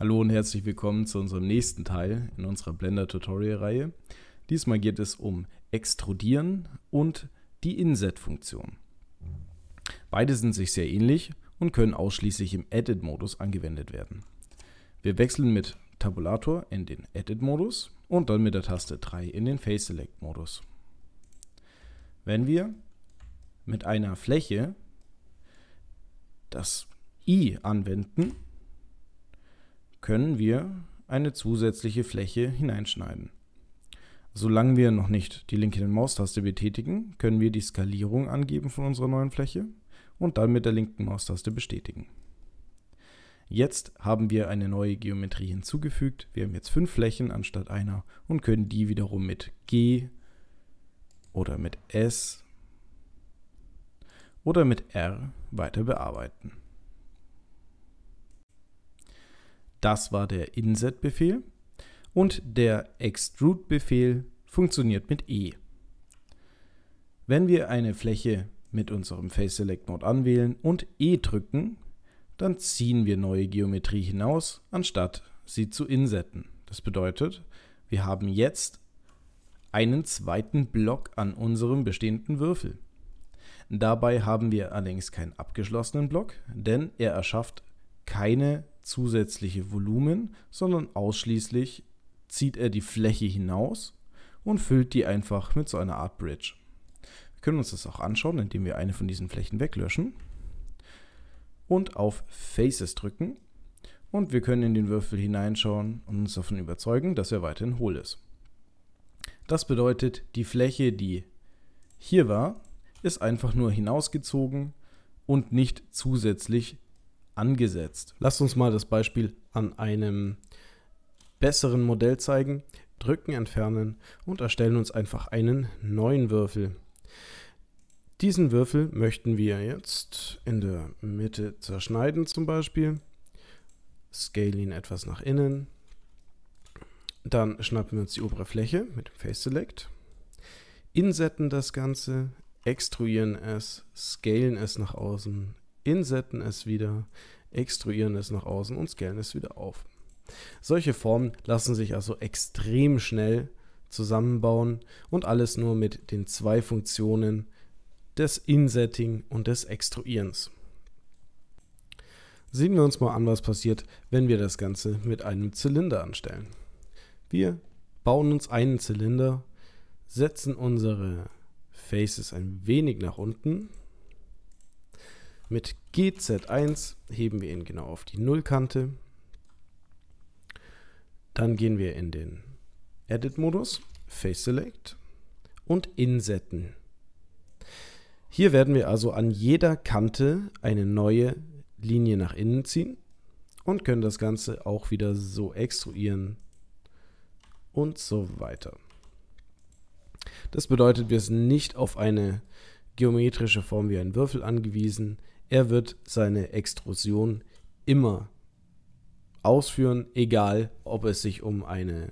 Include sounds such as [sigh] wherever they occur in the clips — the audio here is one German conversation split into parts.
Hallo und herzlich willkommen zu unserem nächsten Teil in unserer Blender Tutorial Reihe. Diesmal geht es um Extrudieren und die Inset-Funktion. Beide sind sich sehr ähnlich und können ausschließlich im Edit-Modus angewendet werden. Wir wechseln mit Tabulator in den Edit-Modus und dann mit der Taste 3 in den Face Select-Modus. Wenn wir mit einer Fläche das I anwenden, können wir eine zusätzliche Fläche hineinschneiden. Solange wir noch nicht die linke Maustaste betätigen, können wir die Skalierung angeben von unserer neuen Fläche und dann mit der linken Maustaste bestätigen. Jetzt haben wir eine neue Geometrie hinzugefügt. Wir haben jetzt fünf Flächen anstatt einer und können die wiederum mit G oder mit S oder mit R weiter bearbeiten. Das war der Inset-Befehl. Und der Extrude-Befehl funktioniert mit E. Wenn wir eine Fläche mit unserem Face Select Mode anwählen und E drücken, dann ziehen wir neue Geometrie hinaus, anstatt sie zu insetten. Das bedeutet, wir haben jetzt einen zweiten Block an unserem bestehenden Würfel. Dabei haben wir allerdings keinen abgeschlossenen Block, denn er erschafft keine zusätzliche Volumen, sondern ausschließlich zieht er die Fläche hinaus und füllt die einfach mit so einer Art Bridge. Wir können uns das auch anschauen, indem wir eine von diesen Flächen weglöschen und auf Faces drücken und wir können in den Würfel hineinschauen und uns davon überzeugen, dass er weiterhin hohl ist. Das bedeutet, die Fläche, die hier war, ist einfach nur hinausgezogen und nicht zusätzlich angesetzt. Lasst uns mal das Beispiel an einem besseren Modell zeigen, drücken, entfernen und erstellen uns einfach einen neuen Würfel. Diesen Würfel möchten wir jetzt in der Mitte zerschneiden zum Beispiel. Scale ihn etwas nach innen. Dann schnappen wir uns die obere Fläche mit dem Face Select. Insetten das Ganze, extruieren es, scalen es nach außen, insetten es wieder, extruieren es nach außen und scalen es wieder auf. Solche Formen lassen sich also extrem schnell zusammenbauen und alles nur mit den zwei Funktionen des Insetting und des Extruierens. Sehen wir uns mal an, was passiert, wenn wir das Ganze mit einem Zylinder anstellen. Wir bauen uns einen Zylinder, setzen unsere Faces ein wenig nach unten mit GZ1 heben wir ihn genau auf die Nullkante. Dann gehen wir in den Edit-Modus, Face Select und Insetten. Hier werden wir also an jeder Kante eine neue Linie nach innen ziehen und können das Ganze auch wieder so extruieren und so weiter. Das bedeutet, wir sind nicht auf eine geometrische Form wie ein Würfel angewiesen. Er wird seine Extrusion immer ausführen, egal ob es sich um eine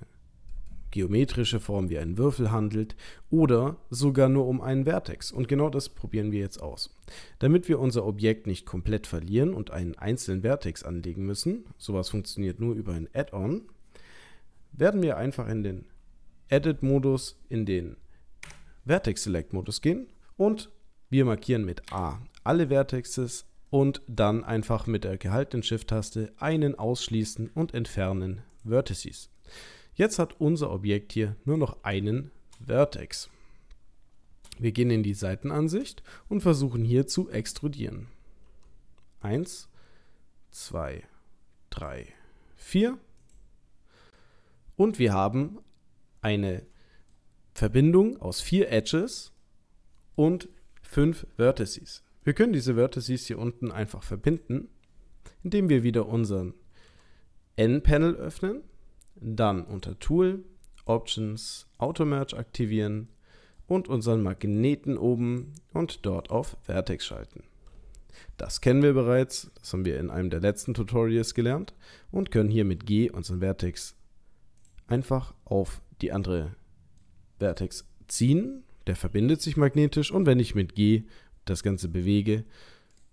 geometrische Form wie einen Würfel handelt oder sogar nur um einen Vertex. Und genau das probieren wir jetzt aus. Damit wir unser Objekt nicht komplett verlieren und einen einzelnen Vertex anlegen müssen, sowas funktioniert nur über ein Add-on, werden wir einfach in den Edit-Modus, in den Vertex-Select-Modus gehen und wir markieren mit A alle Vertexes und dann einfach mit der gehaltenen Shift-Taste einen ausschließen und entfernen Vertices. Jetzt hat unser Objekt hier nur noch einen Vertex. Wir gehen in die Seitenansicht und versuchen hier zu extrudieren. 1, 2, 3, 4. Und wir haben eine Verbindung aus vier Edges und fünf Vertices. Wir können diese Wörter siehst hier unten einfach verbinden, indem wir wieder unseren N-Panel öffnen, dann unter Tool, Options, Auto-Merge aktivieren und unseren Magneten oben und dort auf Vertex schalten. Das kennen wir bereits, das haben wir in einem der letzten Tutorials gelernt und können hier mit G unseren Vertex einfach auf die andere Vertex ziehen. Der verbindet sich magnetisch und wenn ich mit G das Ganze bewege,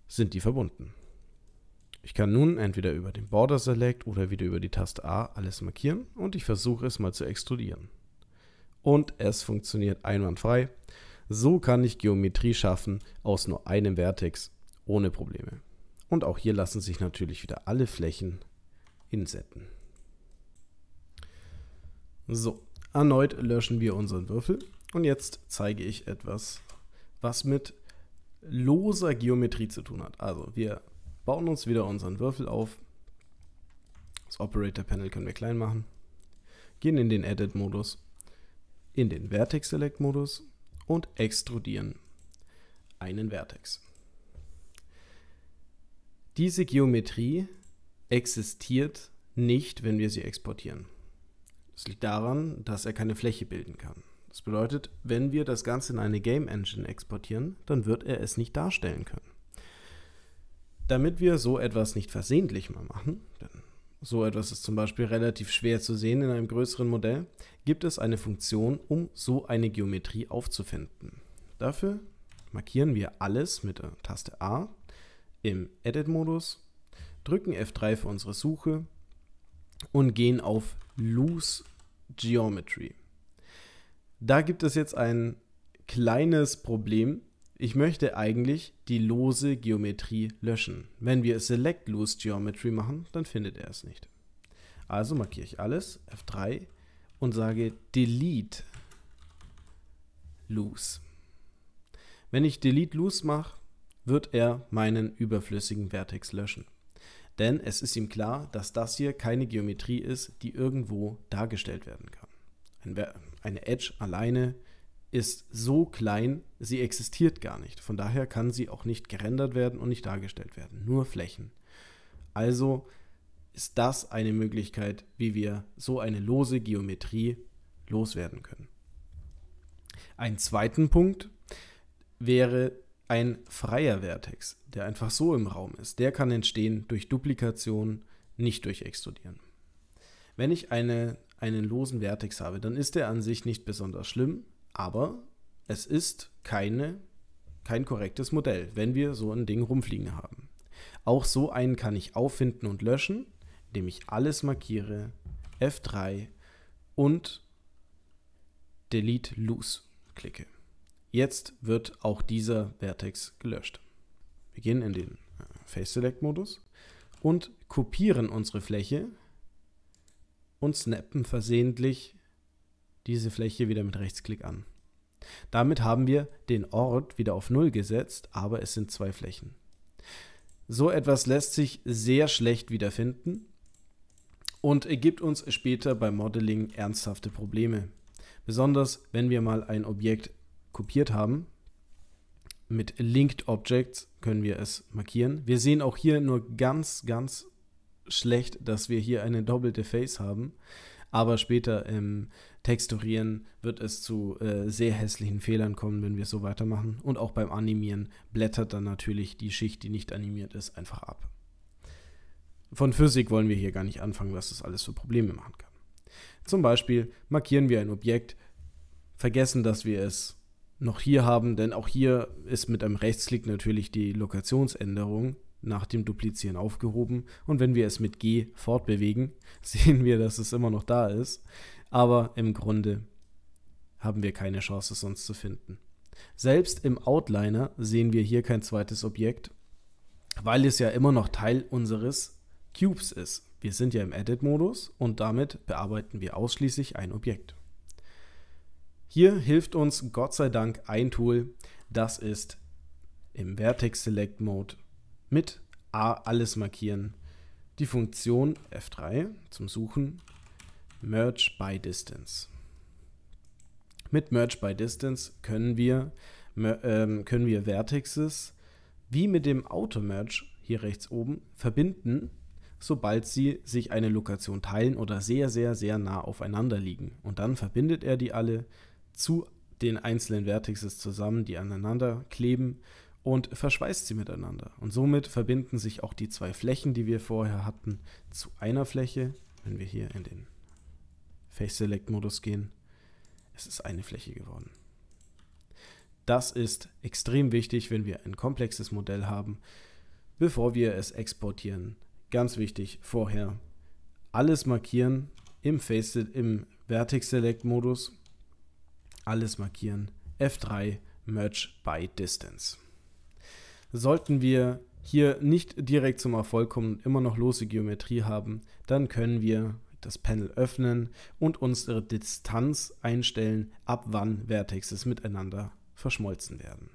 sind die verbunden. Ich kann nun entweder über den Border Select oder wieder über die Taste A alles markieren und ich versuche es mal zu extrudieren. Und es funktioniert einwandfrei. So kann ich Geometrie schaffen aus nur einem Vertex ohne Probleme. Und auch hier lassen sich natürlich wieder alle Flächen insetten. So, erneut löschen wir unseren Würfel und jetzt zeige ich etwas, was mit loser Geometrie zu tun hat. Also wir bauen uns wieder unseren Würfel auf. Das Operator Panel können wir klein machen. Gehen in den Edit Modus, in den Vertex Select Modus und extrudieren einen Vertex. Diese Geometrie existiert nicht, wenn wir sie exportieren. Das liegt daran, dass er keine Fläche bilden kann. Das bedeutet, wenn wir das Ganze in eine Game Engine exportieren, dann wird er es nicht darstellen können. Damit wir so etwas nicht versehentlich mal machen, denn so etwas ist zum Beispiel relativ schwer zu sehen in einem größeren Modell, gibt es eine Funktion, um so eine Geometrie aufzufinden. Dafür markieren wir alles mit der Taste A im Edit-Modus, drücken F3 für unsere Suche und gehen auf Loose Geometry. Da gibt es jetzt ein kleines Problem. Ich möchte eigentlich die lose Geometrie löschen. Wenn wir Select Loose Geometry machen, dann findet er es nicht. Also markiere ich alles, F3, und sage Delete Loose. Wenn ich Delete Loose mache, wird er meinen überflüssigen Vertex löschen. Denn es ist ihm klar, dass das hier keine Geometrie ist, die irgendwo dargestellt werden kann. Ein, Ver eine Edge alleine ist so klein, sie existiert gar nicht. Von daher kann sie auch nicht gerendert werden und nicht dargestellt werden, nur Flächen. Also ist das eine Möglichkeit, wie wir so eine lose Geometrie loswerden können. Ein zweiten Punkt wäre ein freier Vertex, der einfach so im Raum ist. Der kann entstehen durch Duplikation, nicht durch Extrudieren. Wenn ich eine einen losen Vertex habe, dann ist der an sich nicht besonders schlimm, aber es ist keine, kein korrektes Modell, wenn wir so ein Ding rumfliegen haben. Auch so einen kann ich auffinden und löschen, indem ich alles markiere, F3 und Delete Loose klicke. Jetzt wird auch dieser Vertex gelöscht. Wir gehen in den äh, Face Select Modus und kopieren unsere Fläche und snappen versehentlich diese Fläche wieder mit Rechtsklick an. Damit haben wir den Ort wieder auf Null gesetzt, aber es sind zwei Flächen. So etwas lässt sich sehr schlecht wiederfinden und ergibt uns später beim Modeling ernsthafte Probleme. Besonders wenn wir mal ein Objekt kopiert haben. Mit Linked Objects können wir es markieren. Wir sehen auch hier nur ganz, ganz schlecht, dass wir hier eine doppelte Face haben. Aber später im Texturieren wird es zu äh, sehr hässlichen Fehlern kommen, wenn wir so weitermachen. Und auch beim Animieren blättert dann natürlich die Schicht, die nicht animiert ist, einfach ab. Von Physik wollen wir hier gar nicht anfangen, was das alles für Probleme machen kann. Zum Beispiel markieren wir ein Objekt, vergessen, dass wir es noch hier haben, denn auch hier ist mit einem Rechtsklick natürlich die Lokationsänderung nach dem Duplizieren aufgehoben. Und wenn wir es mit G fortbewegen, [laughs] sehen wir, dass es immer noch da ist. Aber im Grunde haben wir keine Chance, es sonst zu finden. Selbst im Outliner sehen wir hier kein zweites Objekt, weil es ja immer noch Teil unseres Cubes ist. Wir sind ja im Edit-Modus und damit bearbeiten wir ausschließlich ein Objekt. Hier hilft uns Gott sei Dank ein Tool, das ist im Vertex Select Mode mit A alles markieren. Die Funktion F3 zum Suchen Merge by Distance. Mit Merge by Distance können wir, äh, können wir Vertices wie mit dem Auto-Merge hier rechts oben verbinden, sobald sie sich eine Lokation teilen oder sehr, sehr, sehr nah aufeinander liegen. Und dann verbindet er die alle zu den einzelnen Vertexes zusammen, die aneinander kleben und verschweißt sie miteinander. Und somit verbinden sich auch die zwei Flächen, die wir vorher hatten, zu einer Fläche. Wenn wir hier in den Face Select Modus gehen, es ist eine Fläche geworden. Das ist extrem wichtig, wenn wir ein komplexes Modell haben, bevor wir es exportieren. Ganz wichtig, vorher alles markieren im Face im Vertex Select Modus. Alles markieren. F3 Merge by Distance. Sollten wir hier nicht direkt zum Erfolg kommen und immer noch lose Geometrie haben, dann können wir das Panel öffnen und unsere Distanz einstellen, ab wann Vertexes miteinander verschmolzen werden.